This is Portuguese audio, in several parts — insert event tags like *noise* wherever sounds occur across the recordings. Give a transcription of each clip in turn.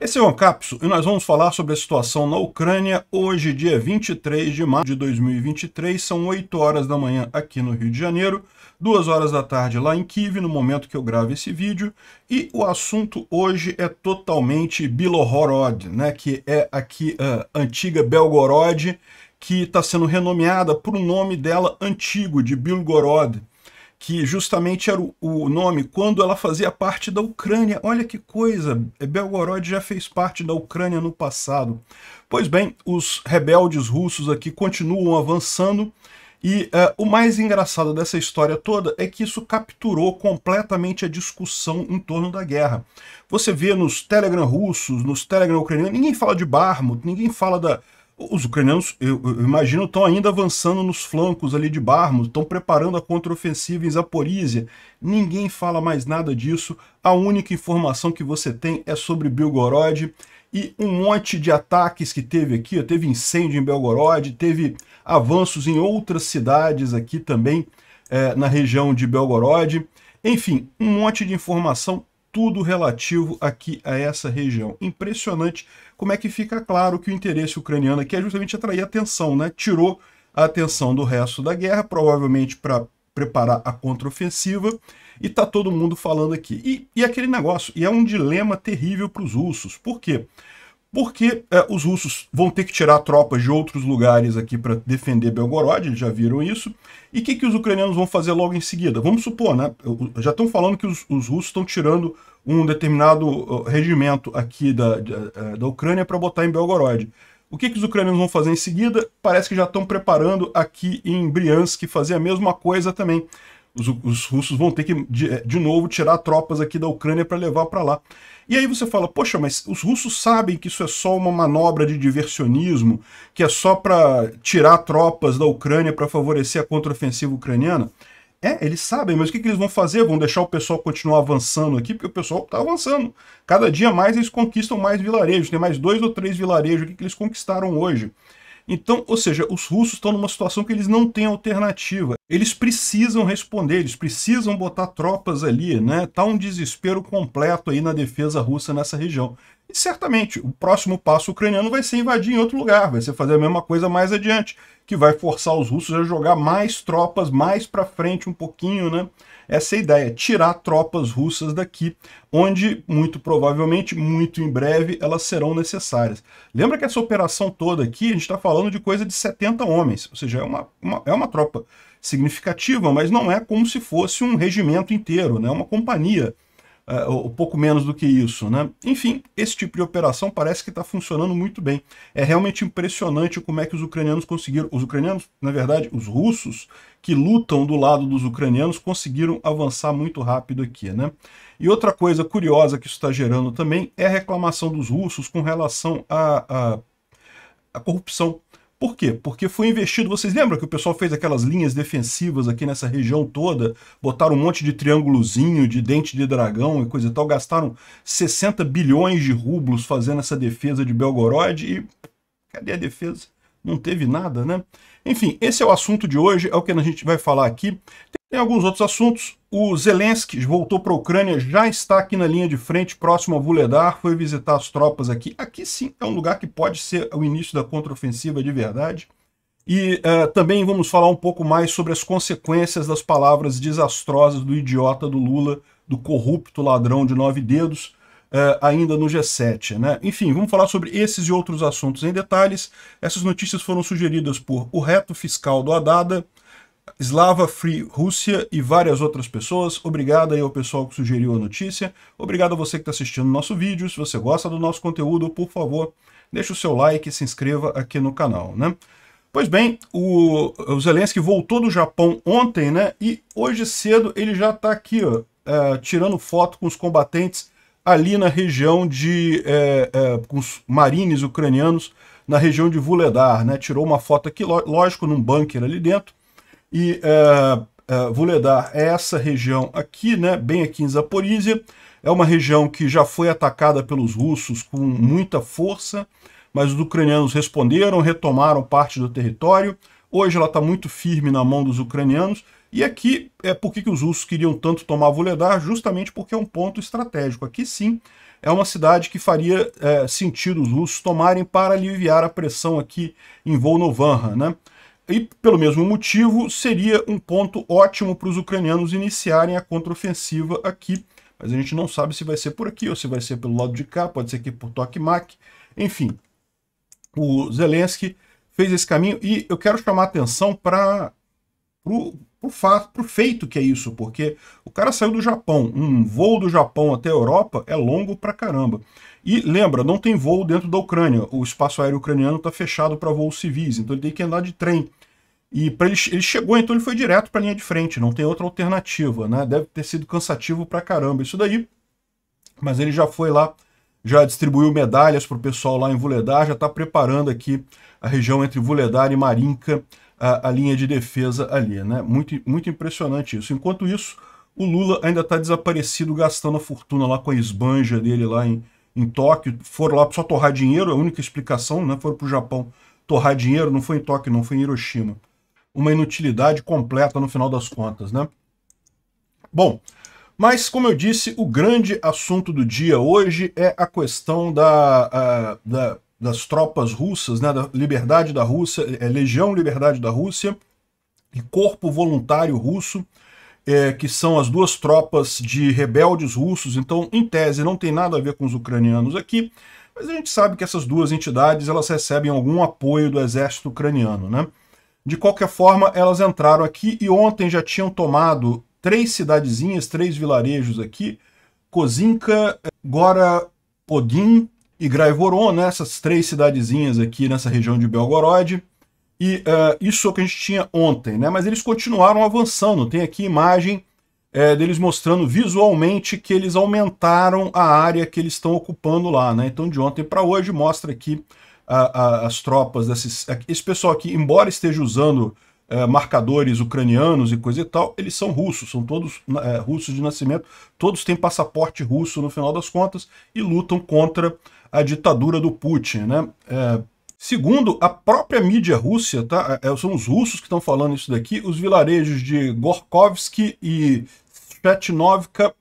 Esse é o Ancapso e nós vamos falar sobre a situação na Ucrânia hoje, dia 23 de março de 2023, são 8 horas da manhã aqui no Rio de Janeiro, 2 horas da tarde lá em Kiev, no momento que eu gravo esse vídeo, e o assunto hoje é totalmente Bilohorod, né, que é aqui a antiga Belgorod, que está sendo renomeada por um nome dela antigo, de Bilgorod, que justamente era o, nome quando ela fazia parte da Ucrânia. Olha que coisa, é, Belgorod já fez parte da Ucrânia no passado. Pois bem, os rebeldes russos aqui continuam avançando, e uh, o mais engraçado dessa história toda é que isso capturou completamente a discussão em torno da guerra. Você vê nos Telegram russos, nos Telegram ucranianos, ninguém fala de Barmut, ninguém fala da, os ucranianos, eu, eu imagino, estão ainda avançando nos flancos ali de Barmos, estão preparando a contraofensiva em Zaporizhia. Ninguém fala mais nada disso. A única informação que você tem é sobre Belgorod e um monte de ataques que teve aqui. Ó, teve incêndio em Belgorod, teve avanços em outras cidades aqui também, é, na região de Belgorod. Enfim, um monte de informação tudo relativo aqui a essa região. Impressionante como é que fica claro que o interesse ucraniano aqui é justamente atrair atenção, né? Tirou a atenção do resto da guerra, provavelmente para preparar a contraofensiva, e tá todo mundo falando aqui. E, e aquele negócio, e é um dilema terrível para os russos. Por quê? Porque porque é, os russos vão ter que tirar tropas de outros lugares aqui para defender Belgorod, eles já viram isso. E o que, que os ucranianos vão fazer logo em seguida? Vamos supor, né? Já estão falando que os, os russos estão tirando um determinado regimento aqui da, da, é, da Ucrânia para botar em Belgorod. O que, que os ucranianos vão fazer em seguida? Parece que já estão preparando aqui em Briansk fazer a mesma coisa também. Os, os russos vão ter que, de, eh, de novo, tirar tropas aqui da Ucrânia para levar para lá. E aí você fala, poxa, mas os russos sabem que isso é só uma manobra de diversionismo, que é só para tirar tropas da Ucrânia para favorecer a contraofensiva ucraniana? É, eles sabem, mas o que, que, eles vão fazer? Vão deixar o pessoal continuar avançando aqui, porque o pessoal está avançando. Cada dia mais eles conquistam mais vilarejos. Tem mais dois ou três vilarejos aqui que eles conquistaram hoje. Então, ou seja, os russos estão numa situação que eles não têm alternativa. Eles precisam responder, eles precisam botar tropas ali, né? Tá um desespero completo aí na defesa russa nessa região. E certamente o próximo passo ucraniano vai ser invadir em outro lugar, vai ser fazer a mesma coisa mais adiante, que vai forçar os russos a jogar mais tropas mais para frente um pouquinho, né? Essa é a ideia, tirar tropas russas daqui, onde muito provavelmente, muito em breve, elas serão necessárias. Lembra que essa operação toda aqui, a gente está falando de coisa de 70 homens, ou seja, é uma, uma é uma tropa significativa, mas não é como se fosse um regimento inteiro, né? É uma companhia uh, ou pouco menos do que isso. Né? Enfim, esse tipo de operação parece que está funcionando muito bem. É realmente impressionante como é que os ucranianos conseguiram. Os ucranianos, na verdade, os russos que lutam do lado dos ucranianos conseguiram avançar muito rápido aqui. Né? E outra coisa curiosa que isso está gerando também é a reclamação dos russos com relação à, à, à corrupção por quê? Porque foi investido. Vocês lembram que o pessoal fez aquelas linhas defensivas aqui nessa região toda? Botaram um monte de triângulozinho, de dente de dragão e coisa e tal. Gastaram 60 bilhões de rublos fazendo essa defesa de Belgorod e. Cadê a defesa? Não teve nada, né? Enfim, esse é o assunto de hoje, é o que a gente vai falar aqui. Tem alguns outros assuntos, o Zelensky voltou para a Ucrânia, já está aqui na linha de frente, próximo a Vuledar, foi visitar as tropas aqui. Aqui sim é um lugar que pode ser o início da contraofensiva de verdade. E uh, também vamos falar um pouco mais sobre as consequências das palavras desastrosas do idiota do Lula, do corrupto ladrão de nove dedos, Uh, ainda no G7. Né? Enfim, vamos falar sobre esses e outros assuntos em detalhes. Essas notícias foram sugeridas por o reto fiscal do Haddad, Slava Free Rússia e várias outras pessoas. Obrigado aí ao pessoal que sugeriu a notícia. Obrigado a você que está assistindo o nosso vídeo. Se você gosta do nosso conteúdo, por favor, deixe o seu like e se inscreva aqui no canal, né? Pois bem, o, Zelensky voltou do Japão ontem, né? E hoje cedo ele já está aqui, ó, é, tirando foto com os combatentes ali na região de... É, é, com os marines ucranianos na região de Vuledar, né? Tirou uma foto aqui, lógico, num bunker ali dentro e uh, uh, essa região aqui, né, bem aqui em Zaporizhia. É uma região que já foi atacada pelos russos com muita força, mas os ucranianos responderam, retomaram parte do território. Hoje ela está muito firme na mão dos ucranianos. E aqui é por que os russos queriam tanto tomar Vuledar, justamente porque é um ponto estratégico. Aqui sim é uma cidade que faria é, sentido os russos tomarem para aliviar a pressão aqui em Volnovanha, né? e, pelo mesmo motivo, seria um ponto ótimo para os ucranianos iniciarem a contraofensiva aqui. Mas a gente não sabe se vai ser por aqui ou se vai ser pelo lado de cá, pode ser aqui por Tokmak. Enfim, o Zelensky fez esse caminho e eu quero chamar atenção para o fato, para o feito que é isso, porque o cara saiu do Japão, um voo do Japão até a Europa é longo pra caramba. E lembra, não tem voo dentro da Ucrânia, o espaço aéreo ucraniano está fechado para voos civis, então ele tem que andar de trem. E para ele, ele chegou, então ele foi direto para a linha de frente, não tem outra alternativa, né? Deve ter sido cansativo para caramba isso daí. Mas ele já foi lá, já distribuiu medalhas para o pessoal lá em Vuledar, já está preparando aqui a região entre Vuledar e Marinca, a, a, linha de defesa ali, né? Muito, muito impressionante isso. Enquanto isso, o Lula ainda está desaparecido, gastando a fortuna lá com a esbanja dele lá em, em Tóquio. Foram lá só torrar dinheiro, é a única explicação, né? Foram para o Japão torrar dinheiro, não foi em Tóquio, não foi em Hiroshima uma inutilidade completa no final das contas, né? Bom, mas como eu disse, o grande assunto do dia hoje é a questão da, a, da das tropas russas, né, da liberdade da Rússia, é, Legião Liberdade da Rússia e Corpo Voluntário Russo, é, que são as duas tropas de rebeldes russos. Então, em tese, não tem nada a ver com os ucranianos aqui, mas a gente sabe que essas duas entidades elas recebem algum apoio do exército ucraniano, né? De qualquer forma, elas entraram aqui e ontem já tinham tomado três cidadezinhas, três vilarejos aqui, Kozinka, Gora, Odin e Graivoron, né? essas três cidadezinhas aqui nessa região de Belgorod. E uh, isso é o que a gente tinha ontem, né? mas eles continuaram avançando. Tem aqui imagem é, deles mostrando visualmente que eles aumentaram a área que eles estão ocupando lá. Né? Então de ontem para hoje mostra aqui a, a, as tropas desses. É, esse pessoal aqui, embora esteja usando é, marcadores ucranianos e coisa e tal, eles são russos, são todos é, russos de nascimento, todos têm passaporte russo no final das contas e lutam contra a ditadura do Putin, né? É, segundo a própria mídia russa, tá? É, é, são os russos que estão falando isso daqui, os vilarejos de Gorkovsky e Chetnovka,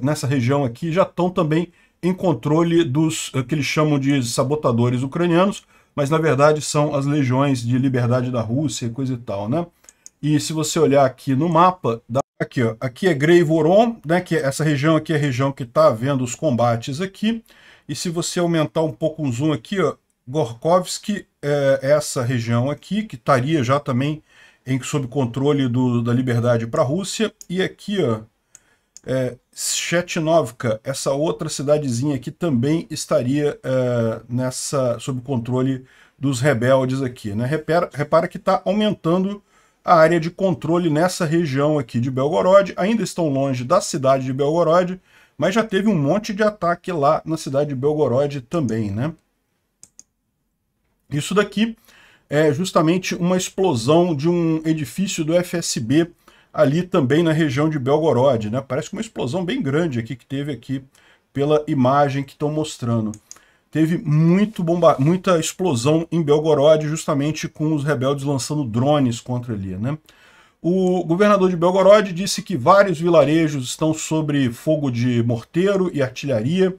nessa região aqui, já estão também em controle dos eh, que eles chamam de sabotadores ucranianos, mas na verdade são as legiões de liberdade da Rússia e coisa e tal, né? E se você olhar aqui no mapa, dá... aqui, ó, aqui é Voron, né, que é essa região aqui é a região que está vendo os combates aqui, e se você aumentar um pouco o zoom aqui, ó, Gorkovsky eh, é essa região aqui, que estaria já também em, sob controle do, da liberdade para a Rússia, e aqui ó, é Chetnovka, essa outra cidadezinha aqui também estaria é, nessa sob controle dos rebeldes aqui. Né? Repara, repara que está aumentando a área de controle nessa região aqui de Belgorod. Ainda estão longe da cidade de Belgorod, mas já teve um monte de ataque lá na cidade de Belgorod também. Né? Isso daqui é justamente uma explosão de um edifício do FSB ali também na região de Belgorod, né? Parece uma explosão bem grande aqui que teve aqui pela imagem que estão mostrando. Teve muito bomba muita explosão em Belgorod, justamente com os rebeldes lançando drones contra ali, né? O governador de Belgorod disse que vários vilarejos estão sob fogo de morteiro e artilharia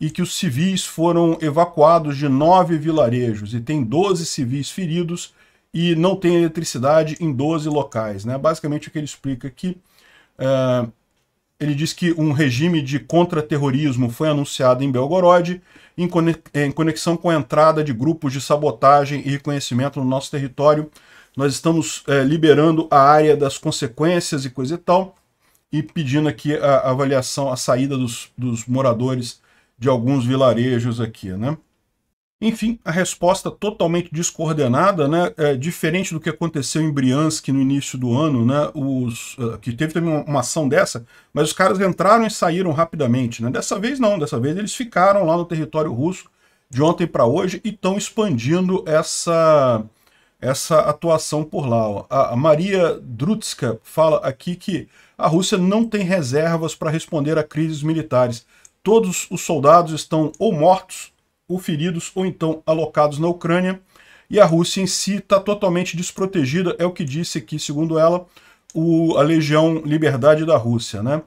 e que os civis foram evacuados de nove vilarejos e tem 12 civis feridos e não tem eletricidade em 12 locais. Né? Basicamente o que ele explica aqui, é, ele diz que um regime de contra-terrorismo foi anunciado em Belgorod em conexão com a entrada de grupos de sabotagem e reconhecimento no nosso território. Nós estamos é, liberando a área das consequências e coisa e tal, e pedindo aqui a avaliação, a saída dos, dos moradores de alguns vilarejos aqui, né? Enfim, a resposta totalmente descoordenada, né, é, diferente do que aconteceu em Briansk no início do ano, né, os, uh, que teve também uma, uma, ação dessa, mas os caras entraram e saíram rapidamente. Né? Dessa vez não, dessa vez eles ficaram lá no território russo de ontem para hoje e estão expandindo essa, essa atuação por lá. A, Maria Drutska fala aqui que a Rússia não tem reservas para responder a crises militares. Todos os soldados estão ou mortos ou feridos ou então alocados na Ucrânia. E a Rússia em si está totalmente desprotegida, é o que disse aqui, segundo ela, o, a Legião Liberdade da Rússia. Né?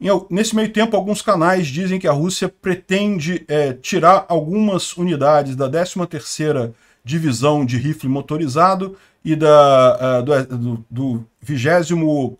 Em, nesse meio tempo, alguns canais dizem que a Rússia pretende é, tirar algumas unidades da 13ª Divisão de Rifle Motorizado e da, uh, do, do 20 uh, uh,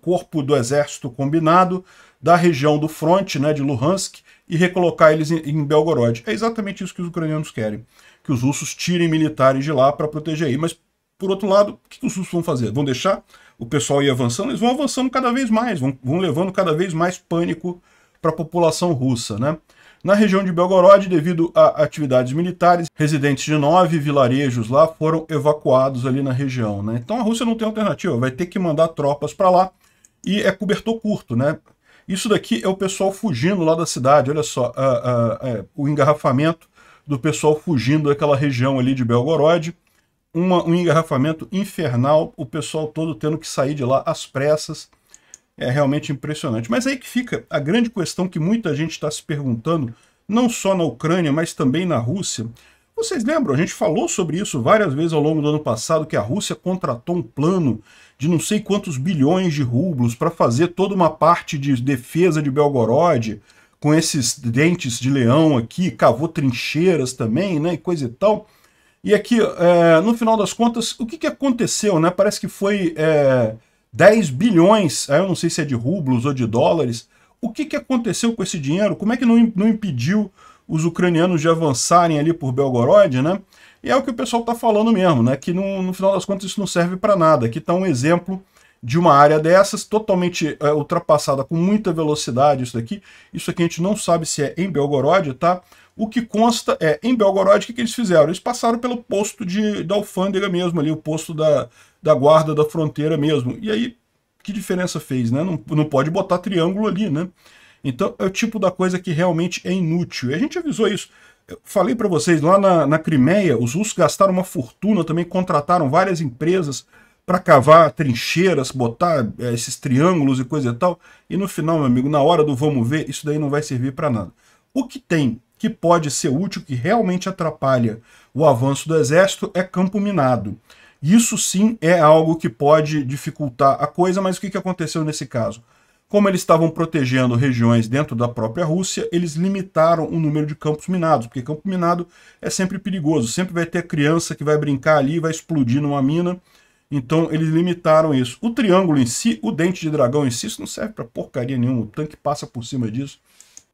Corpo do Exército Combinado da região do fronte né, de Luhansk e recolocar eles em Belgorod. É exatamente isso que os ucranianos querem, que os russos tirem militares de lá para proteger aí. Mas, por outro lado, o que os russos vão fazer? Vão deixar o pessoal ir avançando? Eles vão avançando cada vez mais, vão, vão levando cada vez mais pânico para a população russa, né? Na região de Belgorod, devido a atividades militares, residentes de nove vilarejos lá foram evacuados ali na região. Né? Então a Rússia não tem alternativa, vai ter que mandar tropas para lá e é cobertor curto, né? Isso daqui é o pessoal fugindo lá da cidade, olha só, ah, ah, é, o engarrafamento do pessoal fugindo daquela região ali de Belgorod, uma, um engarrafamento infernal, o pessoal todo tendo que sair de lá às pressas, é realmente impressionante. Mas aí que fica a grande questão que muita gente está se perguntando, não só na Ucrânia, mas também na Rússia, vocês lembram? A gente falou sobre isso várias vezes ao longo do ano passado que a Rússia contratou um plano de não sei quantos bilhões de rublos para fazer toda uma parte de defesa de Belgorod com esses dentes de leão aqui, cavou trincheiras também, né, e coisa e tal. E aqui, é, no final das contas, o que, que aconteceu, né? Parece que foi é, 10 bilhões, aí eu não sei se é de rublos ou de dólares. O que, que aconteceu com esse dinheiro? Como é que não, não impediu os ucranianos de avançarem ali por Belgorod, né? E é o que o pessoal está falando mesmo, né? Que no, no, final das contas isso não serve para nada. Aqui está um exemplo de uma área dessas, totalmente é, ultrapassada com muita velocidade isso daqui. Isso aqui a gente não sabe se é em Belgorod, tá? O que consta é, em Belgorod, o que, que eles fizeram? Eles passaram pelo posto de, da alfândega mesmo ali, o posto da, da guarda da fronteira mesmo. E aí, que diferença fez, né? Não, não pode botar triângulo ali, né? Então é o tipo da coisa que realmente é inútil. E a gente avisou isso. Eu falei para vocês, lá na, na Crimeia, os russos gastaram uma fortuna, também contrataram várias empresas para cavar trincheiras, botar é, esses triângulos e coisa e tal. E no final, meu amigo, na hora do vamos ver, isso daí não vai servir para nada. O que tem que pode ser útil, que realmente atrapalha o avanço do exército, é campo minado. Isso sim é algo que pode dificultar a coisa, mas o que aconteceu nesse caso? Como eles estavam protegendo regiões dentro da própria Rússia, eles limitaram o número de campos minados, porque campo minado é sempre perigoso, sempre vai ter criança que vai brincar ali, vai explodir numa mina. Então eles limitaram isso. O triângulo em si, o dente de dragão em si, isso não serve para porcaria nenhuma, o tanque passa por cima disso.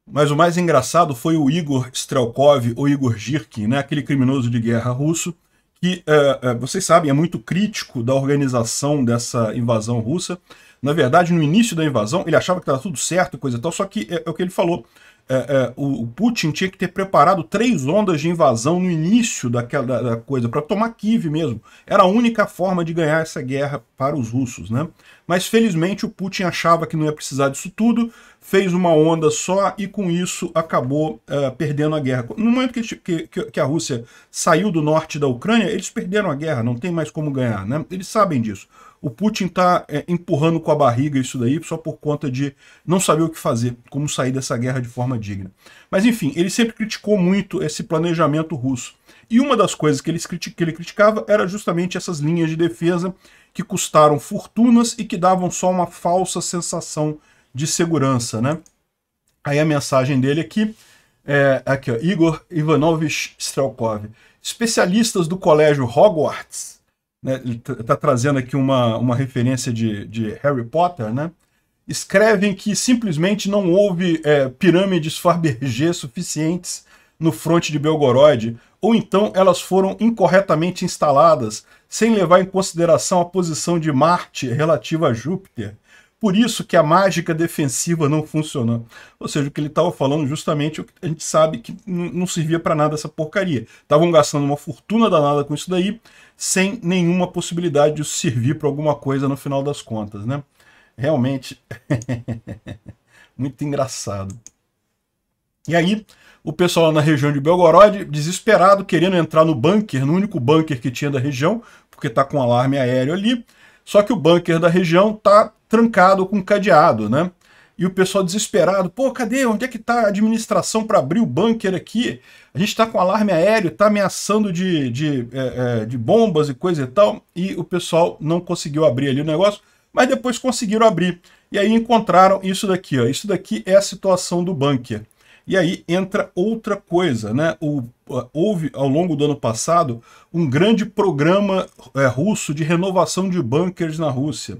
Mas o mais engraçado foi o Igor Strelkov, ou Igor Girkin, né? aquele criminoso de guerra russo, que, é, é, vocês sabem, é muito crítico da organização dessa invasão russa. Na verdade, no início da invasão, ele achava que estava tudo certo coisa e tal, só que é, é o que ele falou. É, é, o, o Putin tinha que ter preparado três ondas de invasão no início daquela da, da coisa, para tomar Kiev mesmo. Era a única forma de ganhar essa guerra para os russos, né? Mas felizmente o Putin achava que não ia precisar disso tudo, fez uma onda só e com isso acabou é, perdendo a guerra. No momento que, que, que, a Rússia saiu do norte da Ucrânia, eles perderam a guerra, não tem mais como ganhar, né? Eles sabem disso. O Putin está é, empurrando com a barriga isso daí só por conta de não saber o que fazer, como sair dessa guerra de forma digna. Mas enfim, ele sempre criticou muito esse planejamento russo. E uma das coisas que ele, que ele criticava era justamente essas linhas de defesa que custaram fortunas e que davam só uma falsa sensação de segurança, né? Aí a mensagem dele aqui é aqui, ó, Igor Ivanovich Strelkov. Especialistas do colégio Hogwarts né, está tá trazendo aqui uma, uma referência de, de Harry Potter, né? escrevem que simplesmente não houve é, pirâmides Fabergé suficientes no fronte de Belgorod, ou então elas foram incorretamente instaladas, sem levar em consideração a posição de Marte relativa a Júpiter. Por isso que a mágica defensiva não funcionou. Ou seja, o que ele estava falando justamente, é a gente sabe que não servia para nada essa porcaria. Estavam gastando uma fortuna danada com isso daí, sem nenhuma possibilidade de servir para alguma coisa no final das contas, né? Realmente, *laughs* muito engraçado. E aí, o pessoal na região de Belgorod, desesperado, querendo entrar no bunker, no único bunker que tinha da região, porque está com alarme aéreo ali, só que o bunker da região está trancado com cadeado, né? e o pessoal desesperado, pô, cadê? Onde é que tá a administração para abrir o bunker aqui? A gente está com alarme aéreo, tá ameaçando de, de, é, é, de bombas e coisa e tal, e o pessoal não conseguiu abrir ali o negócio, mas depois conseguiram abrir. E aí encontraram isso daqui, ó. Isso daqui é a situação do bunker. E aí entra outra coisa, né? O, houve, ao longo do ano passado, um grande programa é, russo de renovação de bunkers na Rússia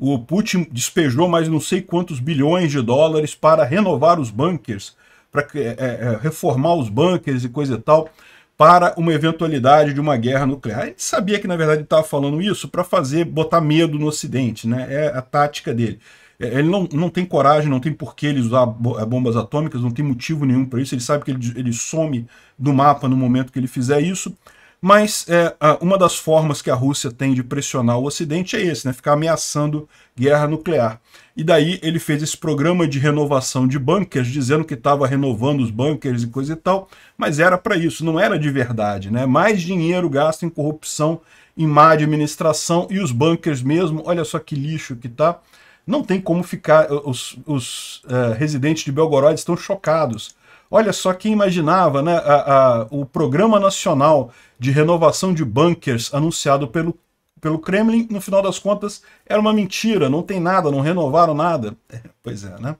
o Putin despejou mais não sei quantos bilhões de dólares para renovar os bunkers, para é, é, é, reformar os bunkers e coisa e tal, para uma eventualidade de uma guerra nuclear. gente sabia que, na verdade, estava falando isso para fazer, botar medo no Ocidente, né? É a tática dele. É, ele não, não tem coragem, não tem por que ele usar é, bombas atômicas, não tem motivo nenhum para isso. Ele sabe que ele, ele some do mapa no momento que ele fizer isso. Mas é, uma das formas que a Rússia tem de pressionar o Ocidente é esse, né? ficar ameaçando guerra nuclear. E daí ele fez esse programa de renovação de bunkers, dizendo que estava renovando os bunkers e coisa e tal, mas era para isso, não era de verdade. Né? Mais dinheiro gasto em corrupção, em má administração e os bunkers mesmo, olha só que lixo que tá. Não tem como ficar, os, os uh, residentes de Belgorod estão chocados Olha só quem imaginava, né? A, a, o Programa Nacional de Renovação de Bunkers anunciado pelo, pelo Kremlin, no final das contas, era uma mentira, não tem nada, não renovaram nada. É, pois é, né?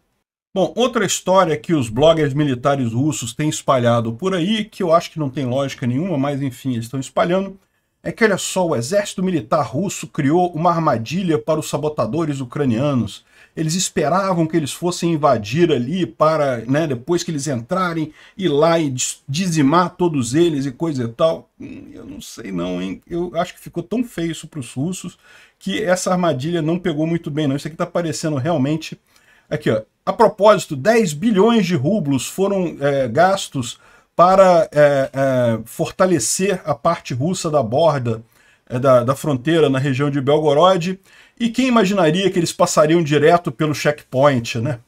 Bom, outra história que os bloggers militares russos têm espalhado por aí, que eu acho que não tem lógica nenhuma, mas enfim, eles estão espalhando, é que olha só, o exército militar russo criou uma armadilha para os sabotadores ucranianos. Eles esperavam que eles fossem invadir ali para, né, depois que eles entrarem, ir lá e dizimar todos eles e coisa e tal. Hum, eu não sei não, hein? Eu acho que ficou tão feio isso para os russos que essa armadilha não pegou muito bem não. Isso aqui está parecendo realmente... Aqui, ó. A propósito, 10 bilhões de rublos foram é, gastos para é, é, fortalecer a parte russa da borda é da, da fronteira na região de Belgorod. E quem imaginaria que eles passariam direto pelo checkpoint, né?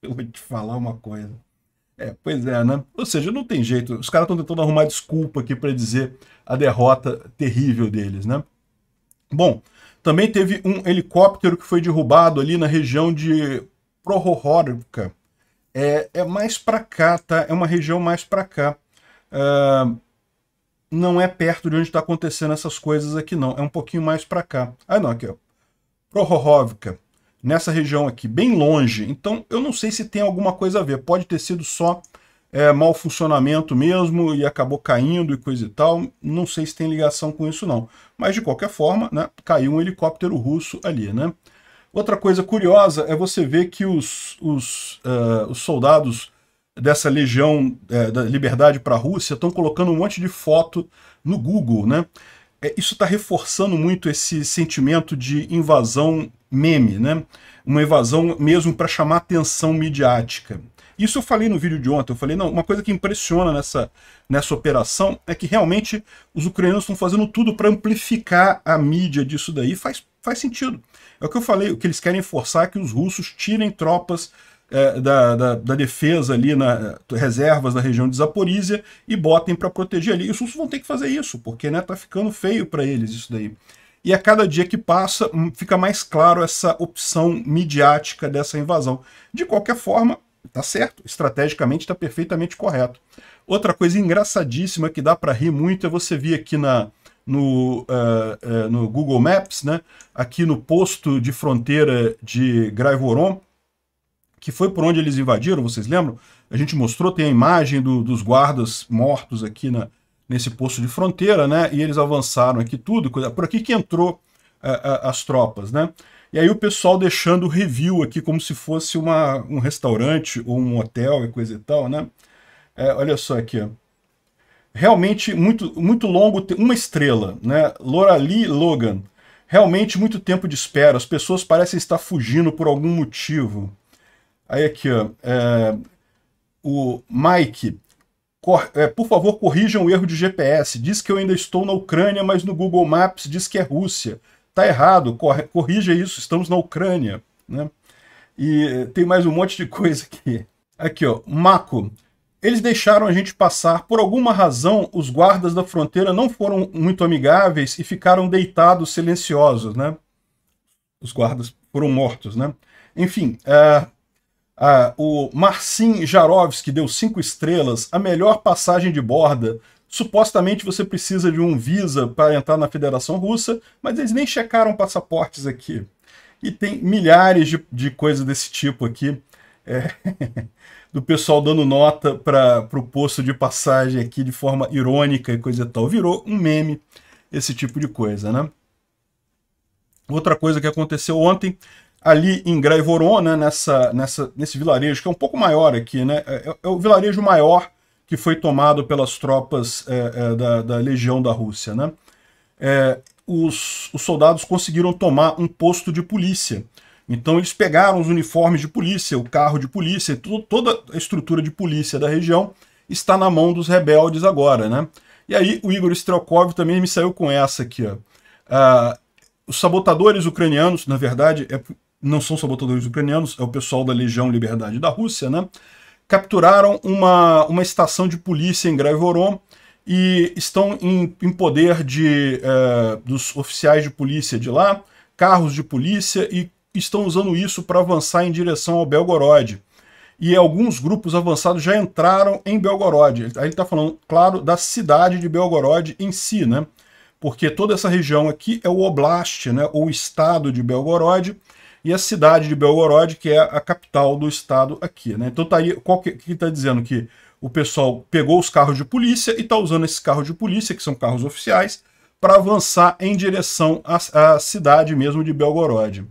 Eu vou te falar uma coisa. É, pois é, né? Ou seja, não tem jeito. Os caras estão tentando arrumar desculpa aqui para dizer a derrota terrível deles, né? Bom, também teve um helicóptero que foi derrubado ali na região de Prohorovka, É, é mais para cá, tá? É uma região mais para cá. Uh, não é perto de onde está acontecendo essas coisas aqui, não. É um pouquinho mais para cá. Ah, não, aqui, ó. Prohorovka, nessa região aqui, bem longe. Então, eu não sei se tem alguma coisa a ver. Pode ter sido só é, mau funcionamento mesmo e acabou caindo e coisa e tal. Não sei se tem ligação com isso, não. Mas, de qualquer forma, né, caiu um helicóptero russo ali, né? Outra coisa curiosa é você ver que os, os, uh, os soldados dessa legião é, da liberdade para a Rússia estão colocando um monte de foto no Google, né? É, isso está reforçando muito esse sentimento de invasão meme, né? Uma invasão mesmo para chamar atenção midiática. Isso eu falei no vídeo de ontem, eu falei, não, uma coisa que impressiona nessa, nessa operação é que realmente os ucranianos estão fazendo tudo para amplificar a mídia disso daí, faz, faz sentido. É o que eu falei, o que eles querem forçar é que os russos tirem tropas é, da, da, da, defesa ali, na, reservas da região de Zaporizhia e botem para proteger ali. E os russos vão ter que fazer isso, porque né, tá ficando feio para eles isso daí. E a cada dia que passa, hum, fica mais claro essa opção midiática dessa invasão. De qualquer forma, tá certo, estrategicamente está perfeitamente correto. Outra coisa engraçadíssima que dá para rir muito é você vir aqui na, no, uh, uh, no Google Maps, né? aqui no posto de fronteira de Graivoron, que foi por onde eles invadiram, vocês lembram? A gente mostrou, tem a imagem do, dos guardas mortos aqui na, nesse posto de fronteira, né? E eles avançaram aqui tudo, por aqui que entrou a, é, a, é, as tropas, né? E aí o pessoal deixando review aqui como se fosse uma, um restaurante ou um hotel e coisa e tal, né? É, olha só aqui, ó. Realmente muito, muito longo, uma estrela, né? Lorali Logan. Realmente muito tempo de espera. As pessoas parecem estar fugindo por algum motivo. Aí aqui, ó, é, o Mike, cor, é, por favor, corrijam o erro de GPS. Diz que eu ainda estou na Ucrânia, mas no Google Maps diz que é Rússia. Tá errado, cor, corrija isso, estamos na Ucrânia. Né? E tem mais um monte de coisa aqui. Aqui, ó, Mako. Eles deixaram a gente passar. Por alguma razão, os guardas da fronteira não foram muito amigáveis e ficaram deitados, silenciosos, né? Os guardas foram mortos, né? Enfim, uh, ah, o Marcin Jarovski deu cinco estrelas, a melhor passagem de borda. Supostamente você precisa de um visa para entrar na Federação Russa, mas eles nem checaram passaportes aqui. E tem milhares de, de coisas desse tipo aqui. É, *laughs* do pessoal dando nota para o posto de passagem aqui de forma irônica e coisa e tal. Virou um meme esse tipo de coisa, né? Outra coisa que aconteceu ontem ali em Graivorona, nessa, nessa, nesse vilarejo, que é um pouco maior aqui, né? É, é, é o vilarejo maior que foi tomado pelas tropas é, é, da, da, Legião da Rússia, né? É, os, os, soldados conseguiram tomar um posto de polícia. Então eles pegaram os uniformes de polícia, o carro de polícia, tudo, toda a estrutura de polícia da região está na mão dos rebeldes agora, né? E aí o Igor Strelkov também me saiu com essa aqui, ó. Ah, os sabotadores ucranianos, na verdade, é não são sabotadores ucranianos, é o pessoal da Legião Liberdade da Rússia, né? Capturaram uma, uma estação de polícia em Graivoron e estão em, em poder de, eh, dos oficiais de polícia de lá, carros de polícia e estão usando isso para avançar em direção ao Belgorod. E alguns grupos avançados já entraram em Belgorod. Aí ele está falando, claro, da cidade de Belgorod em si, né? Porque toda essa região aqui é o Oblast, né? ou Estado de Belgorod, e a cidade de Belgorod, que é a capital do estado aqui. Né? Então tá aí, o que está dizendo? Que o pessoal pegou os carros de polícia e está usando esses carros de polícia, que são carros oficiais, para avançar em direção à, à cidade mesmo de Belgorod.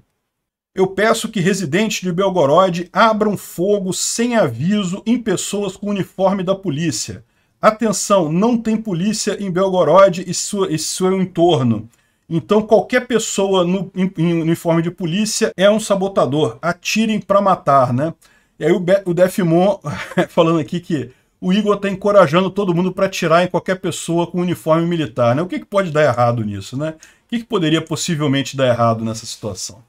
Eu peço que residentes de Belgorod abram fogo sem aviso em pessoas com uniforme da polícia. Atenção, não tem polícia em Belgorod e, sua, e seu entorno. Então qualquer pessoa no, em, em uniforme de polícia é um sabotador. Atirem para matar, né? E aí o, Be o Defmon *laughs* falando aqui que o Igor está encorajando todo mundo para atirar em qualquer pessoa com uniforme militar. Né? O que, que pode dar errado nisso? Né? O que, que poderia possivelmente dar errado nessa situação?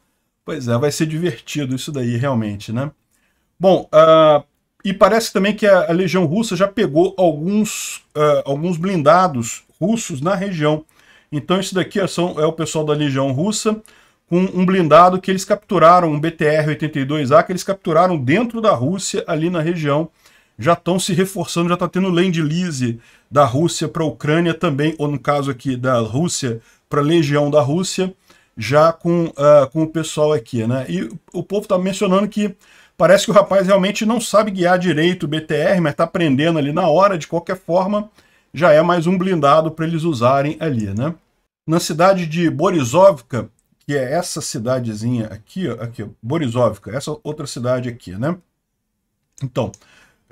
Pois é, vai ser divertido isso daí, realmente. Né? Bom, uh, e parece também que a, a, Legião Russa já pegou alguns, uh, alguns blindados russos na região. Então isso daqui é, são, é o pessoal da Legião Russa com um blindado que eles capturaram, um BTR-82A, que eles capturaram dentro da Rússia, ali na região. Já estão se reforçando, já está tendo land-lease da Rússia para a Ucrânia também, ou no caso aqui da Rússia para a Legião da Rússia, já com, uh, com o pessoal aqui. Né? E o povo está mencionando que parece que o rapaz realmente não sabe guiar direito o BTR, mas está aprendendo ali na hora, de qualquer forma, já é mais um blindado para eles usarem ali. né? na cidade de Borisovka, que é essa cidadezinha aqui, aqui, Borisovka, essa outra cidade aqui, né? Então,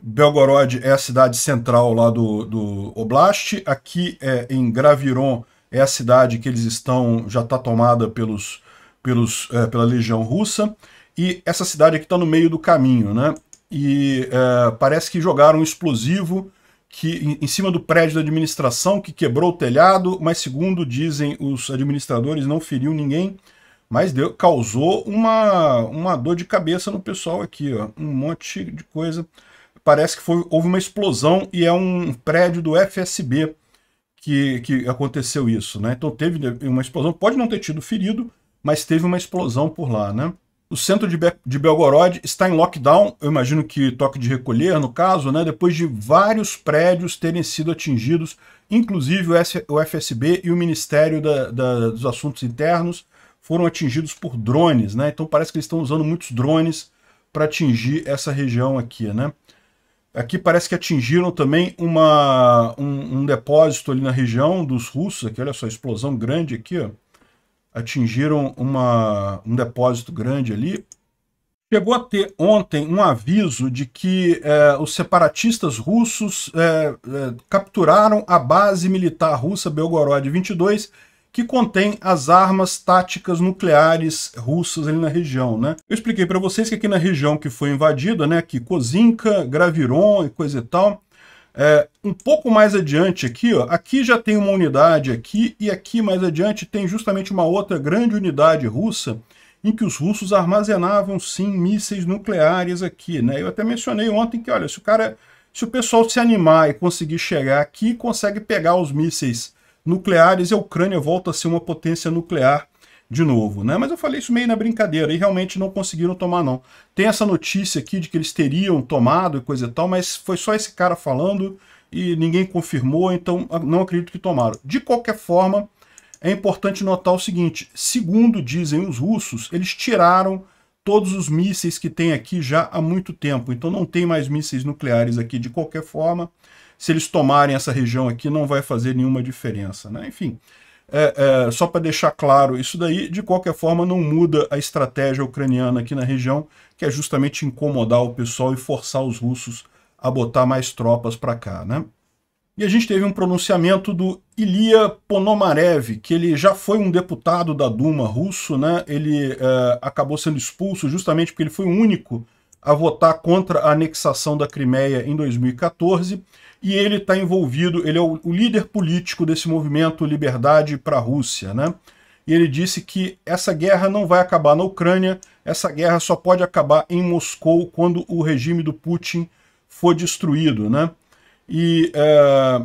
Belgorod é a cidade central lá do, do Oblast, aqui é, em Graviron é a cidade que eles estão, já está tomada pelos, pelos, é, pela legião russa, e essa cidade aqui está no meio do caminho, né? E é, parece que jogaram um explosivo que em cima do prédio da administração que quebrou o telhado, mas segundo dizem os administradores não feriu ninguém, mas deu, causou uma, uma dor de cabeça no pessoal aqui, ó, um monte de coisa. Parece que foi, houve uma explosão e é um prédio do FSB que, que aconteceu isso, né? Então teve uma explosão, pode não ter tido ferido, mas teve uma explosão por lá, né? O centro de, Be de Belgorod está em lockdown, eu imagino que toque de recolher, no caso, né, depois de vários prédios terem sido atingidos, inclusive o, S o FSB e o Ministério da, da, dos Assuntos Internos foram atingidos por drones, né? Então parece que eles estão usando muitos drones para atingir essa região aqui, né? Aqui parece que atingiram também uma, um, um depósito ali na região dos russos, aqui olha só, explosão grande aqui, ó atingiram uma, um depósito grande ali. Chegou a ter ontem um aviso de que é, os separatistas russos é, é, capturaram a base militar russa Belgorod 22, que contém as armas táticas nucleares russas ali na região. Né? Eu expliquei para vocês que aqui na região que foi invadida, né, que Kozinka, Graviron e coisa e tal, é, um pouco mais adiante aqui, ó, aqui já tem uma unidade aqui, e aqui mais adiante tem justamente uma outra grande unidade russa, em que os russos armazenavam, sim, mísseis nucleares aqui. Né? Eu até mencionei ontem que, olha, se o cara, se o pessoal se animar e conseguir chegar aqui, consegue pegar os mísseis nucleares e a Ucrânia volta a ser uma potência nuclear de novo, né? Mas eu falei isso meio na brincadeira e realmente não conseguiram tomar, não. Tem essa notícia aqui de que eles teriam tomado e coisa e tal, mas foi só esse cara falando e ninguém confirmou, então ah, não acredito que tomaram. De qualquer forma, é importante notar o seguinte, segundo dizem os russos, eles tiraram todos os mísseis que tem aqui já há muito tempo, então não tem mais mísseis nucleares aqui de qualquer forma, se eles tomarem essa região aqui não vai fazer nenhuma diferença, né? Enfim, é, é, só para deixar claro isso daí, de qualquer forma não muda a estratégia ucraniana aqui na região, que é justamente incomodar o pessoal e forçar os russos a botar mais tropas para cá, né? E a gente teve um pronunciamento do Ilya Ponomarev, que ele já foi um deputado da Duma russo, né? Ele é, acabou sendo expulso justamente porque ele foi o único a votar contra a anexação da Crimeia em 2014 e ele está envolvido, ele é o, o, líder político desse movimento Liberdade para a Rússia, né? E ele disse que essa guerra não vai acabar na Ucrânia, essa guerra só pode acabar em Moscou quando o regime do Putin for destruído, né? E é...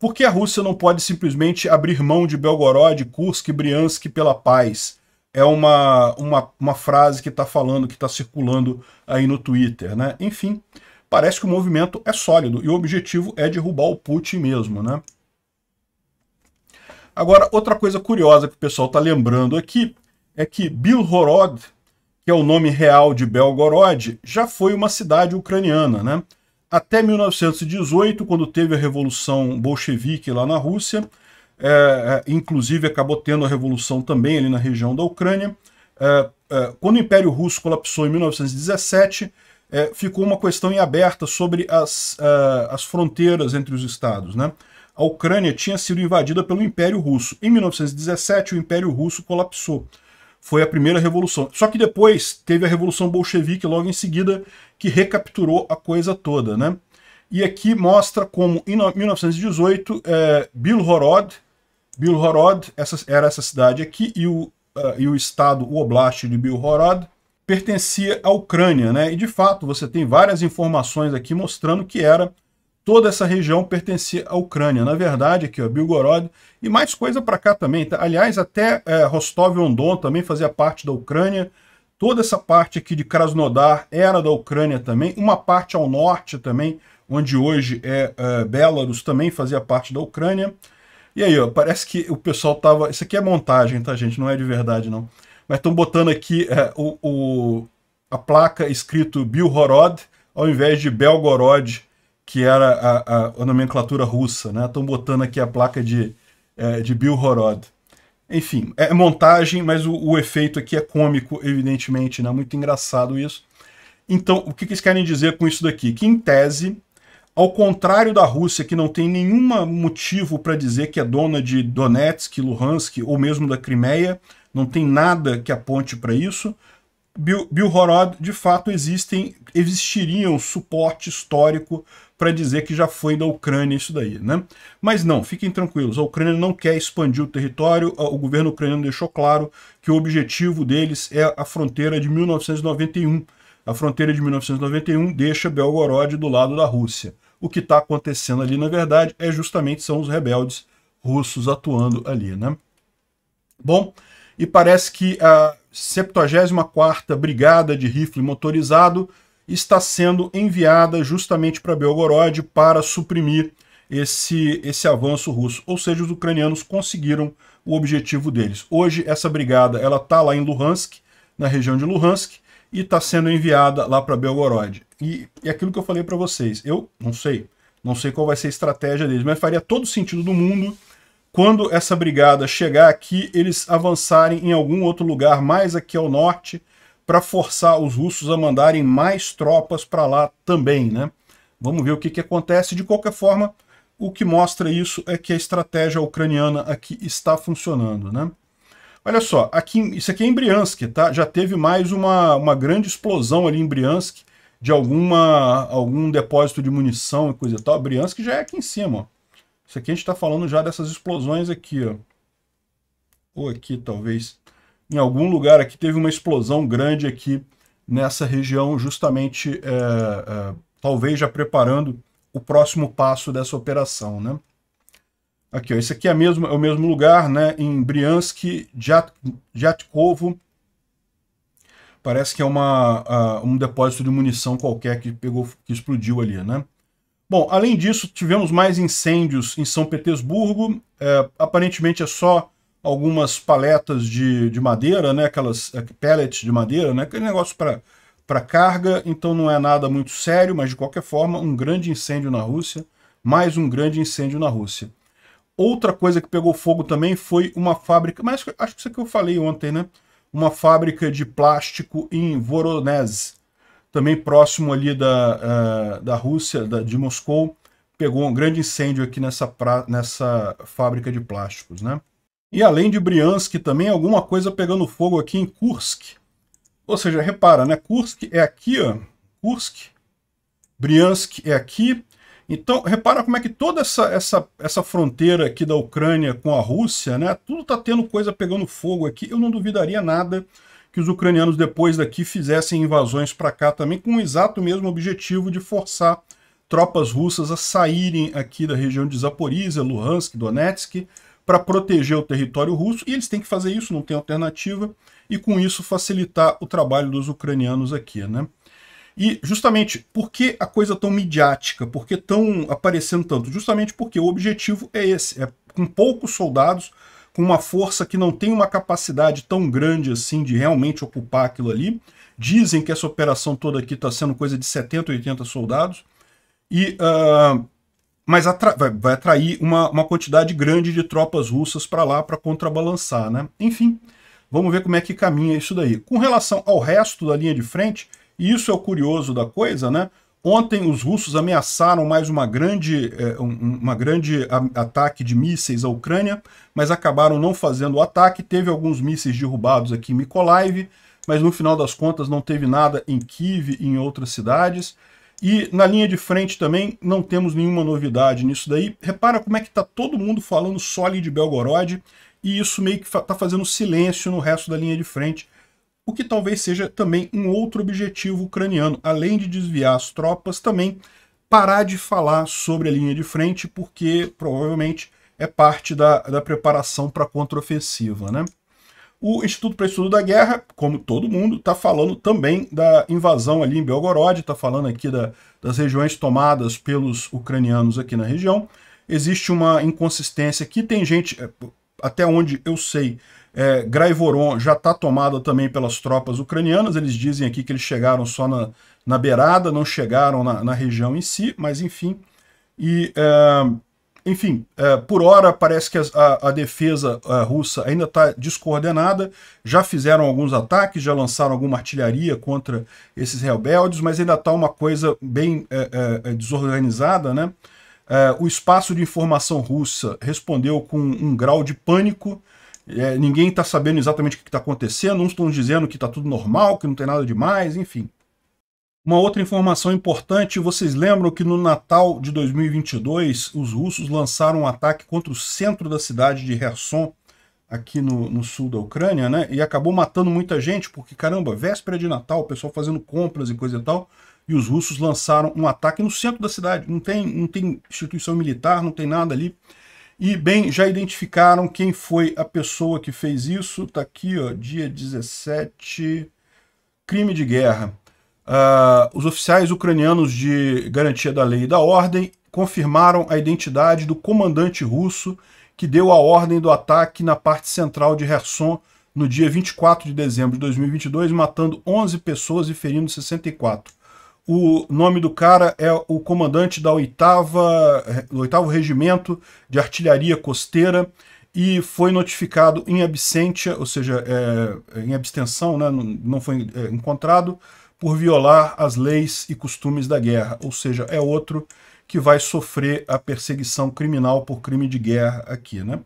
por que a Rússia não pode simplesmente abrir mão de Belgorod, Kursk e Briansk pela paz? É uma, uma, uma frase que está falando, que está circulando aí no Twitter, né? Enfim, parece que o movimento é sólido e o objetivo é derrubar o Putin mesmo, né? Agora, outra coisa curiosa que o pessoal está lembrando aqui é que Bilhorod, que é o nome real de Belgorod, já foi uma cidade ucraniana, né? Até 1918, quando teve a Revolução Bolchevique lá na Rússia, é, é, inclusive acabou tendo a Revolução também ali na região da Ucrânia, é, é, quando o Império Russo colapsou em 1917, é, ficou uma questão em aberta sobre as, uh, as fronteiras entre os estados. Né? A Ucrânia tinha sido invadida pelo Império Russo. Em 1917, o Império Russo colapsou. Foi a primeira revolução. Só que depois teve a Revolução Bolchevique, logo em seguida, que recapturou a coisa toda. Né? E aqui mostra como, em 1918, é, Bilhorod, Bilhorod essa, era essa cidade aqui, e o, uh, e o estado, o Oblast de Bilhorod, pertencia à Ucrânia, né? E de fato, você tem várias informações aqui mostrando que era toda essa região pertencia à Ucrânia. Na verdade, aqui, ó, Bilgorod e mais coisa para cá também. Tá? Aliás, até é, rostov Ondon também fazia parte da Ucrânia. Toda essa parte aqui de Krasnodar era da Ucrânia também. Uma parte ao norte também, onde hoje é, é Belarus, também fazia parte da Ucrânia. E aí, ó, parece que o pessoal tava... Isso aqui é montagem, tá, gente? Não é de verdade, não mas estão botando aqui é, o, o, a placa escrito Bilhorod ao invés de Belgorod, que era a, a, a nomenclatura russa. Estão né? botando aqui a placa de, é, de Bilhorod. Enfim, é montagem, mas o, o, efeito aqui é cômico, evidentemente, né? muito engraçado isso. Então, o que, que eles querem dizer com isso daqui? Que, em tese, ao contrário da Rússia, que não tem nenhum motivo para dizer que é dona de Donetsk, Luhansk ou mesmo da Crimeia, não tem nada que aponte para isso. Bill, Horod, de fato, existem, existiria um suporte histórico para dizer que já foi da Ucrânia isso daí, né? Mas não, fiquem tranquilos, a Ucrânia não quer expandir o território, o governo ucraniano deixou claro que o objetivo deles é a fronteira de 1991. A fronteira de 1991 deixa Belgorod do lado da Rússia. O que está acontecendo ali, na verdade, é justamente são os rebeldes russos atuando ali, né? Bom, e parece que a 74 Brigada de Rifle Motorizado está sendo enviada justamente para Belgorod para suprimir esse, esse avanço russo. Ou seja, os ucranianos conseguiram o objetivo deles. Hoje, essa brigada ela está lá em Luhansk, na região de Luhansk, e está sendo enviada lá para Belgorod. E, e aquilo que eu falei para vocês, eu não sei, não sei qual vai ser a estratégia deles, mas faria todo sentido do mundo quando essa brigada chegar aqui, eles avançarem em algum outro lugar mais aqui ao norte para forçar os russos a mandarem mais tropas para lá também, né? Vamos ver o que, que acontece. De qualquer forma, o que mostra isso é que a estratégia ucraniana aqui está funcionando, né? Olha só, aqui, isso aqui é em Briansk, tá? Já teve mais uma, uma grande explosão ali em Briansk de alguma, algum depósito de munição e coisa e tal. Briansk já é aqui em cima, ó. Isso aqui a gente está falando já dessas explosões aqui, ó. Ou aqui, talvez. Em algum lugar aqui teve uma explosão grande aqui nessa região, justamente, é, é, talvez já preparando o próximo passo dessa operação, né? Aqui, ó, esse aqui é, mesmo, é o mesmo lugar, né? Em Briansk, Jat, Jatkovo. Parece que é uma, uh, um depósito de munição qualquer que, pegou, que explodiu ali, né? Bom, além disso, tivemos mais incêndios em São Petersburgo. É, aparentemente é só algumas paletas de, de madeira, né? Aquelas é, pellets de madeira, né? Aquele negócio para carga, então não é nada muito sério, mas de qualquer forma, um grande incêndio na Rússia, mais um grande incêndio na Rússia. Outra coisa que pegou fogo também foi uma fábrica, mas acho que isso é que eu falei ontem, né? Uma fábrica de plástico em Voronezh, também próximo ali da, uh, da Rússia, da, de Moscou, pegou um grande incêndio aqui nessa, pra, nessa fábrica de plásticos, né? E além de Briansk, também alguma coisa pegando fogo aqui em Kursk. Ou seja, repara, né? Kursk é aqui, ó. Kursk. Briansk é aqui. Então, repara como é que toda essa, essa, essa fronteira aqui da Ucrânia com a Rússia, né? Tudo tá tendo coisa pegando fogo aqui. Eu não duvidaria nada que os ucranianos depois daqui fizessem invasões para cá também, com o exato mesmo objetivo de forçar tropas russas a saírem aqui da região de Zaporizhia, Luhansk, Donetsk, para proteger o território russo, e eles têm que fazer isso, não tem alternativa, e com isso facilitar o trabalho dos ucranianos aqui, né? E justamente, por que a coisa tão midiática? Por que tão aparecendo tanto? Justamente porque o objetivo é esse, é com poucos soldados com uma força que não tem uma capacidade tão grande assim de realmente ocupar aquilo ali. Dizem que essa operação toda aqui está sendo coisa de 70, 80 soldados. E, uh, mas atra vai, vai, atrair uma, uma quantidade grande de tropas russas para lá para contrabalançar. Né? Enfim, vamos ver como é que caminha isso daí. Com relação ao resto da linha de frente, e isso é o curioso da coisa, né? Ontem os russos ameaçaram mais uma grande, é, uma grande ataque de mísseis à Ucrânia, mas acabaram não fazendo o ataque. Teve alguns mísseis derrubados aqui em Mykolaiv, mas no final das contas não teve nada em Kiev e em outras cidades. E na linha de frente também não temos nenhuma novidade nisso daí. Repara como é que está todo mundo falando só ali de Belgorod e isso meio que está fazendo silêncio no resto da linha de frente o que talvez seja também um outro objetivo ucraniano, além de desviar as tropas, também parar de falar sobre a linha de frente, porque provavelmente é parte da, da preparação para a contraofensiva. Né? O Instituto para Estudo da Guerra, como todo mundo, está falando também da invasão ali em Belgorod, está falando aqui da, das regiões tomadas pelos ucranianos aqui na região. Existe uma inconsistência que tem gente, é, até onde eu sei, é, Graivoron já está tomada também pelas tropas ucranianas. Eles dizem aqui que eles chegaram só na, na beirada, não chegaram na, na região em si, mas enfim. E, é, enfim, é, por hora parece que a, a defesa a é, russa ainda está descoordenada. Já fizeram alguns ataques, já lançaram alguma artilharia contra esses rebeldes, mas ainda está uma coisa bem é, é, desorganizada, né? o espaço de informação russa respondeu com um grau de pânico é, ninguém está sabendo exatamente o que está acontecendo, uns estão dizendo que está tudo normal, que não tem nada demais, enfim. Uma outra informação importante, vocês lembram que no Natal de 2022, os russos lançaram um ataque contra o centro da cidade de Kherson, aqui no, no, sul da Ucrânia, né? E acabou matando muita gente, porque, caramba, véspera de Natal, o pessoal fazendo compras e coisa e tal, e os russos lançaram um ataque no centro da cidade. Não tem, não tem instituição militar, não tem nada ali. E, bem, já identificaram quem foi a pessoa que fez isso. Está aqui, ó, dia 17, crime de guerra. Uh, os oficiais ucranianos de garantia da lei e da ordem confirmaram a identidade do comandante russo que deu a ordem do ataque na parte central de Kherson no dia 24 de dezembro de 2022, matando 11 pessoas e ferindo 64. O nome do cara é o comandante da oitava, do oitavo regimento de artilharia costeira e foi notificado em absentia, ou seja, é, é em abstenção, né, não foi é, encontrado, por violar as leis e costumes da guerra. Ou seja, é outro que vai sofrer a perseguição criminal por crime de guerra aqui. Né?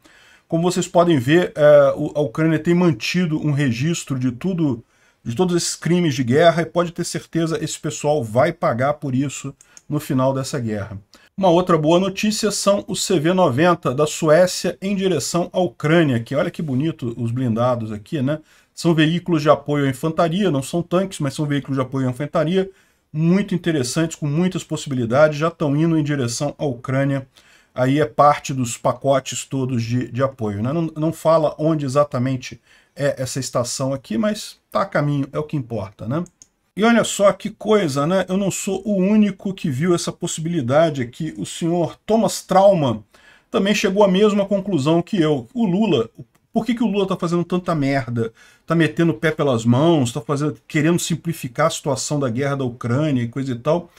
Como vocês podem ver, é, a Ucrânia tem mantido um registro de tudo de todos esses crimes de guerra e pode ter certeza esse pessoal vai pagar por isso no final dessa guerra. Uma outra boa notícia são os CV-90 da Suécia em direção à Ucrânia, que olha que bonito os blindados aqui, né? São veículos de apoio à infantaria, não são tanques, mas são veículos de apoio à infantaria, muito interessantes, com muitas possibilidades, já estão indo em direção à Ucrânia, aí é parte dos pacotes todos de, de apoio. Né? Não, não fala onde exatamente é essa estação aqui, mas tá a caminho, é o que importa, né? E olha só que coisa, né? Eu não sou o único que viu essa possibilidade aqui. O senhor Thomas Trauman também chegou à mesma conclusão que eu. O Lula, por que, que o Lula tá fazendo tanta merda? Tá metendo o pé pelas mãos, tá fazendo, querendo simplificar a situação da guerra da Ucrânia e coisa e tal.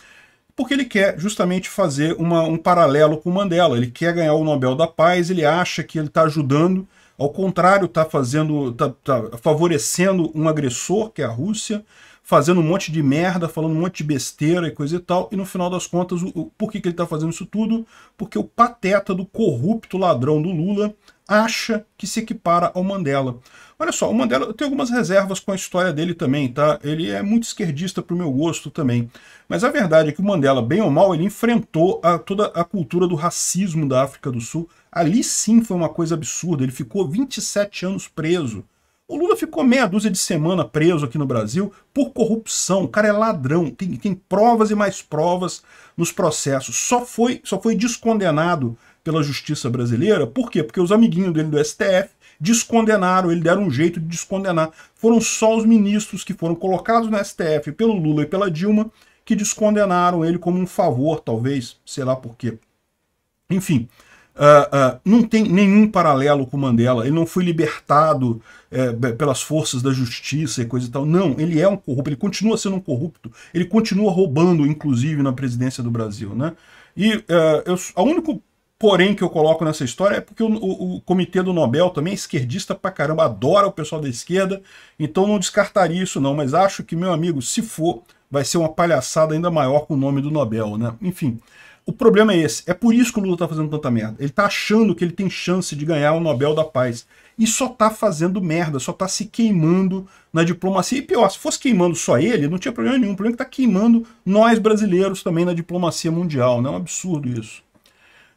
Porque ele quer justamente fazer uma, um paralelo com o Mandela. Ele quer ganhar o Nobel da Paz, ele acha que ele está ajudando ao contrário, está fazendo, tá, tá favorecendo um agressor, que é a Rússia, fazendo um monte de merda, falando um monte de besteira e coisa e tal, e no final das contas, o, o, por que, que ele está fazendo isso tudo? Porque o pateta do corrupto ladrão do Lula acha que se equipara ao Mandela. Olha só, o Mandela tem algumas reservas com a história dele também, tá? Ele é muito esquerdista pro meu gosto também. Mas a verdade é que o Mandela, bem ou mal, ele enfrentou a, toda a cultura do racismo da África do Sul Ali sim foi uma coisa absurda. Ele ficou 27 anos preso. O Lula ficou meia dúzia de semana preso aqui no Brasil por corrupção. O cara é ladrão. Tem, tem provas e mais provas nos processos. Só foi, só foi descondenado pela justiça brasileira. Por quê? Porque os amiguinhos dele do STF descondenaram, ele deram um jeito de descondenar. Foram só os ministros que foram colocados no STF pelo Lula e pela Dilma que descondenaram ele como um favor, talvez, sei lá por quê. Enfim, Uh, uh, não tem nenhum paralelo com Mandela. Ele não foi libertado uh, pelas forças da justiça e coisa e tal. Não, ele é um corrupto, ele continua sendo um corrupto, ele continua roubando, inclusive, na presidência do Brasil. Né? E é, eu, a único porém que eu coloco nessa história é porque o, o, o, comitê do Nobel também é esquerdista pra caramba, adora o pessoal da esquerda, então não descartaria isso não, mas acho que, meu amigo, se for, vai ser uma palhaçada ainda maior com o nome do Nobel, né? Enfim, o problema é esse. É por isso que o Lula tá fazendo tanta merda. Ele tá achando que ele tem chance de ganhar o Nobel da Paz. E só tá fazendo merda, só tá se queimando na diplomacia. E pior, se fosse queimando só ele, não tinha problema nenhum. O problema é que tá queimando nós brasileiros também na diplomacia mundial. Né? É um absurdo isso.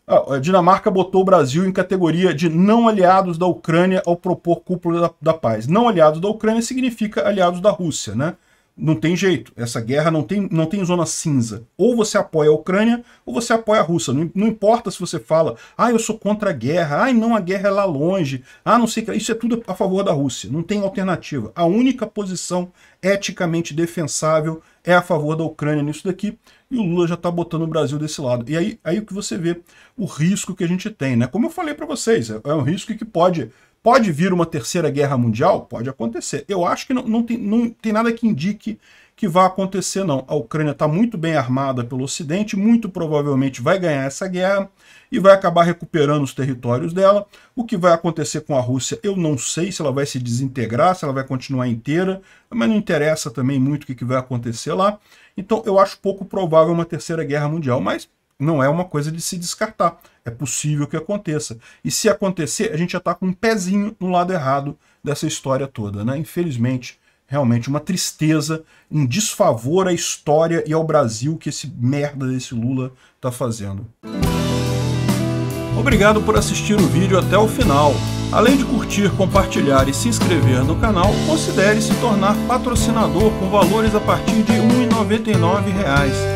Ah, a Dinamarca botou o Brasil em categoria de não aliados da Ucrânia ao propor cúpula da, da paz. Não aliados da Ucrânia significa aliados da Rússia, né? não tem jeito. Essa guerra não tem, não tem zona cinza. Ou você apoia a Ucrânia ou você apoia a Rússia. Não, não importa se você fala, ah, eu sou contra a guerra, ah, não, a guerra é lá longe, ah, não sei que. Isso é tudo a favor da Rússia. Não tem alternativa. A única posição eticamente defensável é a favor da Ucrânia nisso daqui. E o Lula já está botando o Brasil desse lado. E aí, aí o que você vê, o risco que a gente tem, né? Como eu falei para vocês, é, é um risco que pode Pode vir uma terceira guerra mundial? Pode acontecer. Eu acho que não, não, tem, não tem nada que indique que vai acontecer, não. A Ucrânia está muito bem armada pelo Ocidente, muito provavelmente vai ganhar essa guerra e vai acabar recuperando os territórios dela. O que vai acontecer com a Rússia, eu não sei se ela vai se desintegrar, se ela vai continuar inteira, mas não interessa também muito o que, que vai acontecer lá. Então eu acho pouco provável uma terceira guerra mundial, mas não é uma coisa de se descartar. É possível que aconteça. E se acontecer, a gente já está com um pezinho no lado errado dessa história toda, né? Infelizmente, realmente uma tristeza, um desfavor à história e ao Brasil que esse merda desse Lula está fazendo. Obrigado por assistir o vídeo até o final. Além de curtir, compartilhar e se inscrever no canal, considere se tornar patrocinador com valores a partir de R$ 1,99